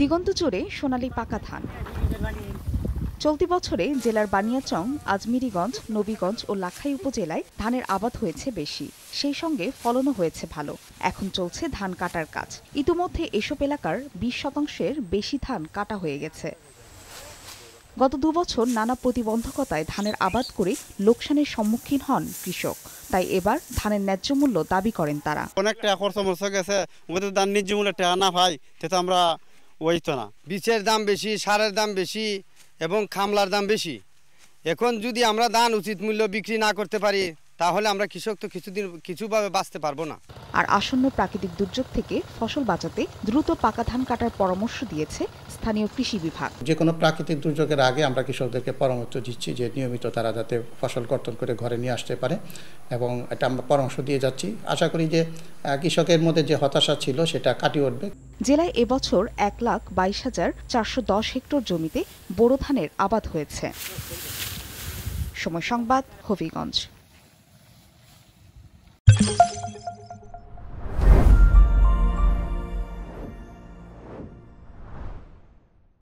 দিগন্ত জুড়ে সোনালী পাকা ধান চলতি বছরে জেলার বানিয়াচং আজমিরিগঞ্জ নবীগঞ্জ ও লাখাই উপজেলায় ধানের আবাদ হয়েছে বেশি সেই সঙ্গে ফলনও হয়েছে ভালো এখন চলছে ধান কাটার কাজ ইতিমধ্যে এসব এলাকার বিশ শতাংশের বেশি ধান কাটা হয়ে গেছে গত দুবছর নানা প্রতিবন্ধকতায় ধানের আবাদ করে লোকসানের সম্মুখীন হন কৃষক তাই এবার ধানের ন্যায্য মূল্য দাবি করেন তারা অনেকটা খরচ গেছে ওদের ধান ন্যায্য মূল্য না ভাই তো আমরা ওই তো না বীজের দাম বেশি সারের দাম বেশি এবং খামলার দাম বেশি এখন যদি আমরা ধান উচিত মূল্য বিক্রি না করতে পারি তাহলে আমরা কৃষক তো কিছুদিন কিছুভাবে বাঁচতে পারবো না আর আসন্ন প্রাকৃতিক দুর্যোগ থেকে ফসল বাঁচাতে দ্রুত পাকা ধান কাটার পরামর্শ দিয়েছে স্থানীয় কৃষি বিভাগ যে কোনো প্রাকৃতিক দুর্যোগের আগে আমরা কৃষকদেরকে পরামর্শ দিচ্ছি যে নিয়মিত তারা যাতে ফসল কর্তন করে ঘরে নিয়ে আসতে পারে এবং এটা আমরা পরামর্শ দিয়ে যাচ্ছি আশা করি যে কৃষকের মধ্যে যে হতাশা ছিল সেটা কাটিয়ে উঠবে জেলায় এবছর এক লাখ বাইশ হাজার চারশো দশ হেক্টর জমিতে বোরো ধানের আবাদ হয়েছে সময় সংবাদ হবিগঞ্জ